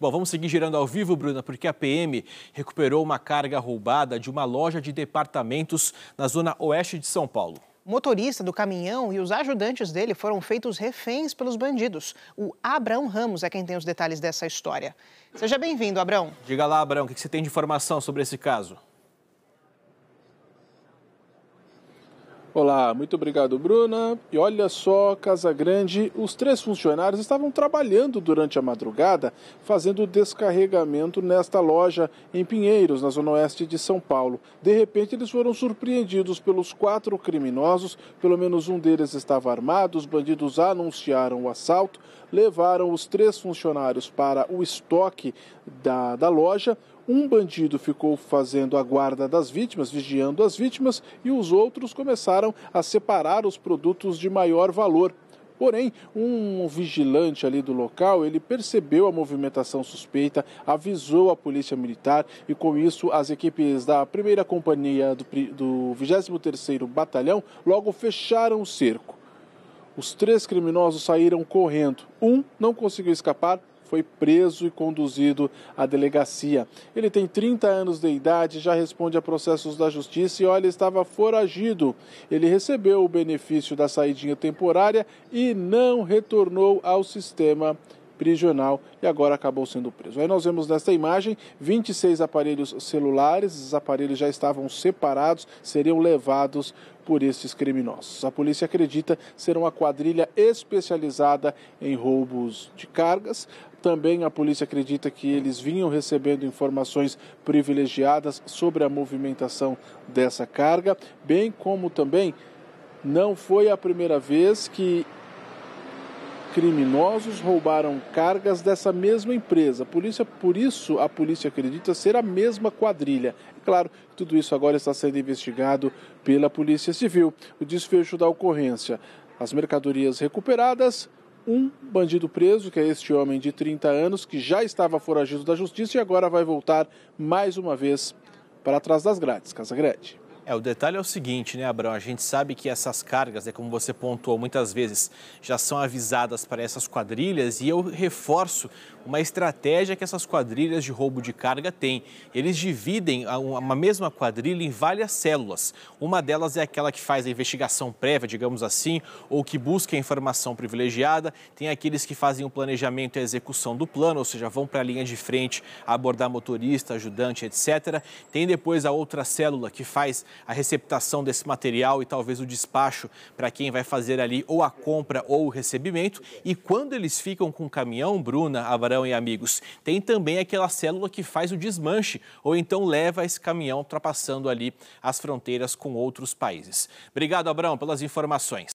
Bom, vamos seguir girando ao vivo, Bruna, porque a PM recuperou uma carga roubada de uma loja de departamentos na zona oeste de São Paulo. O motorista do caminhão e os ajudantes dele foram feitos reféns pelos bandidos. O Abrão Ramos é quem tem os detalhes dessa história. Seja bem-vindo, Abrão. Diga lá, Abrão, o que você tem de informação sobre esse caso? Olá, muito obrigado, Bruna. E olha só, Casa Grande, os três funcionários estavam trabalhando durante a madrugada fazendo descarregamento nesta loja em Pinheiros, na zona oeste de São Paulo. De repente, eles foram surpreendidos pelos quatro criminosos, pelo menos um deles estava armado. Os bandidos anunciaram o assalto, levaram os três funcionários para o estoque da, da loja. Um bandido ficou fazendo a guarda das vítimas, vigiando as vítimas, e os outros começaram a separar os produtos de maior valor. Porém, um vigilante ali do local, ele percebeu a movimentação suspeita, avisou a polícia militar e com isso as equipes da primeira companhia do, do 23º Batalhão logo fecharam o cerco. Os três criminosos saíram correndo. Um não conseguiu escapar, foi preso e conduzido à delegacia. Ele tem 30 anos de idade, já responde a processos da justiça e olha, estava foragido. Ele recebeu o benefício da saidinha temporária e não retornou ao sistema prisional e agora acabou sendo preso. Aí nós vemos nesta imagem 26 aparelhos celulares, Os aparelhos já estavam separados, seriam levados por esses criminosos. A polícia acredita ser uma quadrilha especializada em roubos de cargas. Também a polícia acredita que eles vinham recebendo informações privilegiadas sobre a movimentação dessa carga, bem como também não foi a primeira vez que criminosos roubaram cargas dessa mesma empresa. Polícia, por isso a polícia acredita ser a mesma quadrilha. É claro, tudo isso agora está sendo investigado pela Polícia Civil. O desfecho da ocorrência: as mercadorias recuperadas, um bandido preso, que é este homem de 30 anos, que já estava foragido da justiça e agora vai voltar mais uma vez para trás das grades. Casagrande. É, o detalhe é o seguinte, né, Abrão? A gente sabe que essas cargas, né, como você pontuou muitas vezes, já são avisadas para essas quadrilhas e eu reforço uma estratégia que essas quadrilhas de roubo de carga têm. Eles dividem uma mesma quadrilha em várias células. Uma delas é aquela que faz a investigação prévia, digamos assim, ou que busca informação privilegiada. Tem aqueles que fazem o planejamento e a execução do plano, ou seja, vão para a linha de frente abordar motorista, ajudante, etc. Tem depois a outra célula que faz a receptação desse material e talvez o despacho para quem vai fazer ali ou a compra ou o recebimento. E quando eles ficam com o caminhão, Bruna, Avarão e amigos, tem também aquela célula que faz o desmanche ou então leva esse caminhão ultrapassando ali as fronteiras com outros países. Obrigado, Abrão, pelas informações.